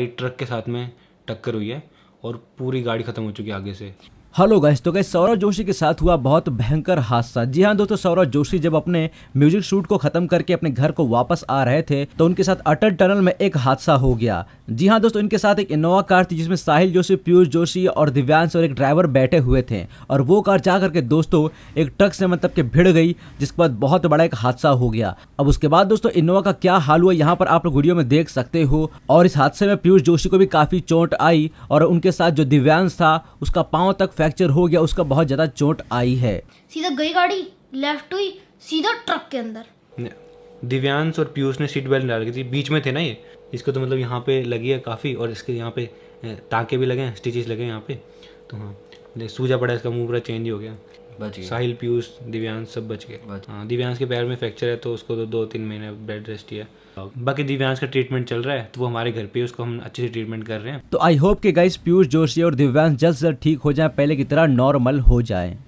एक ट्रक के साथ में टक्कर हुई है और पूरी गाड़ी ख़त्म हो चुकी है आगे से हेलो गाइस तो गाइस सौरव जोशी के साथ हुआ बहुत भयंकर हादसा जी हाँ दोस्तों सौरव जोशी जब अपने म्यूजिक शूट को खत्म करके अपने घर को वापस आ रहे थे तो उनके साथ अटल टनल में एक हादसा हो गया जी हाँ दोस्तों इनके साथ एक इनोवा कार थी जिसमें साहिल जोशी पीयूष जोशी और दिव्यांश और एक ड्राइवर बैठे हुए थे और वो कार जा करके दोस्तों एक ट्रक से मतलब के भिड़ गई जिसके बाद बहुत बड़ा एक हादसा हो गया अब उसके बाद दोस्तों इनोवा का क्या हाल हुआ यहाँ पर आप लोग वीडियो में देख सकते हो और इस हादसे में पीयूष जोशी को भी काफी चोट आई और उनके साथ जो दिव्यांश था उसका पाँव तक फ्रैक्चर हो गया उसका बहुत ज़्यादा चोट आई है सीधा गई गाड़ी लेफ्ट हुई सीधा ट्रक के अंदर दिव्यांश और पीयूष ने सीट बेल्ट डाल की थी बीच में थे ना ये इसको तो मतलब यहाँ पे लगी है काफ़ी और इसके यहाँ पे टाके भी लगे हैं स्टिचेस लगे हैं यहाँ पे तो हाँ सूजा पड़ा इसका मुंह पूरा चेंज हो गया साहिल पीयूष दिव्यांश सब बच गए हाँ, दिव्यांश के पैर में फ्रैक्चर है तो उसको तो दो तीन महीने बेड रेस्ट किया बाकी दिव्यांश का ट्रीटमेंट चल रहा है तो वो हमारे घर पे उसको हम अच्छे से ट्रीटमेंट कर रहे हैं तो आई होप कि गाइस पीयूष जोशी और दिव्यांश जल्द से जल्द ठीक हो जाए पहले की तरह नॉर्मल हो जाए